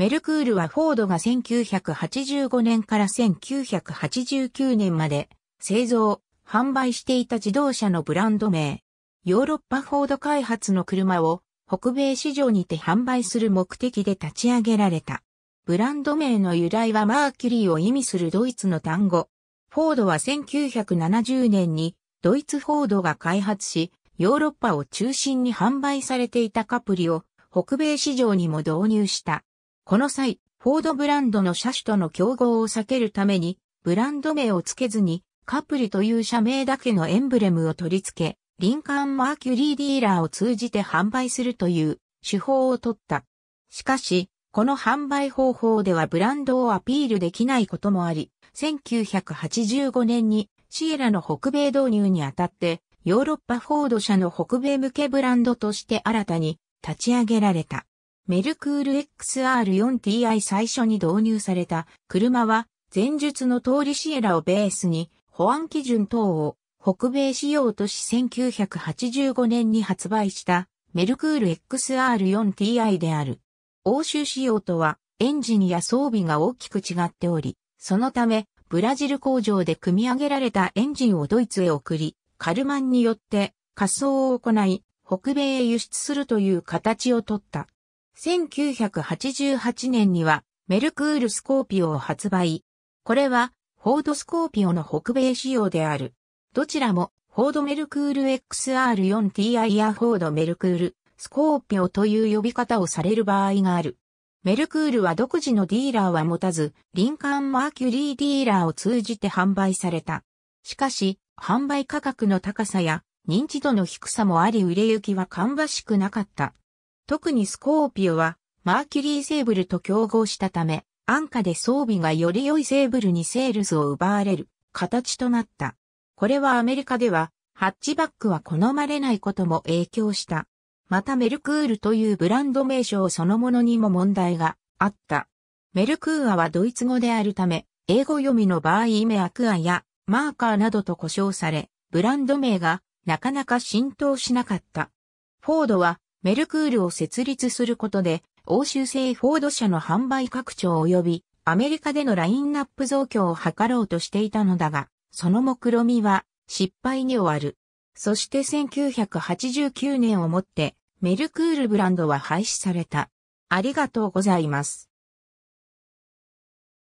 メルクールはフォードが1985年から1989年まで製造、販売していた自動車のブランド名。ヨーロッパフォード開発の車を北米市場にて販売する目的で立ち上げられた。ブランド名の由来はマーキュリーを意味するドイツの単語。フォードは1970年にドイツフォードが開発し、ヨーロッパを中心に販売されていたカプリを北米市場にも導入した。この際、フォードブランドの車種との競合を避けるために、ブランド名を付けずに、カプリという社名だけのエンブレムを取り付け、リンカーンマーキュリーディーラーを通じて販売するという手法を取った。しかし、この販売方法ではブランドをアピールできないこともあり、1985年にシエラの北米導入にあたって、ヨーロッパフォード社の北米向けブランドとして新たに立ち上げられた。メルクール XR4TI 最初に導入された車は前述の通りシエラをベースに保安基準等を北米仕様とし1985年に発売したメルクール XR4TI である。欧州仕様とはエンジンや装備が大きく違っており、そのためブラジル工場で組み上げられたエンジンをドイツへ送り、カルマンによって滑走を行い、北米へ輸出するという形をとった。1988年にはメルクールスコーピオを発売。これはフォードスコーピオの北米仕様である。どちらもフォードメルクール XR4TI やフォードメルクールスコーピオという呼び方をされる場合がある。メルクールは独自のディーラーは持たず、リンカーンマーキュリーディーラーを通じて販売された。しかし、販売価格の高さや認知度の低さもあり売れ行きは芳しくなかった。特にスコーピオは、マーキュリーセーブルと競合したため、安価で装備がより良いセーブルにセールスを奪われる形となった。これはアメリカでは、ハッチバックは好まれないことも影響した。またメルクールというブランド名称そのものにも問題があった。メルクーアはドイツ語であるため、英語読みの場合メアクアやマーカーなどと呼称され、ブランド名がなかなか浸透しなかった。フォードはメルクールを設立することで、欧州製フォード社の販売拡張及び、アメリカでのラインナップ増強を図ろうとしていたのだが、その目論みは失敗に終わる。そして1989年をもって、メルクールブランドは廃止された。ありがとうございます。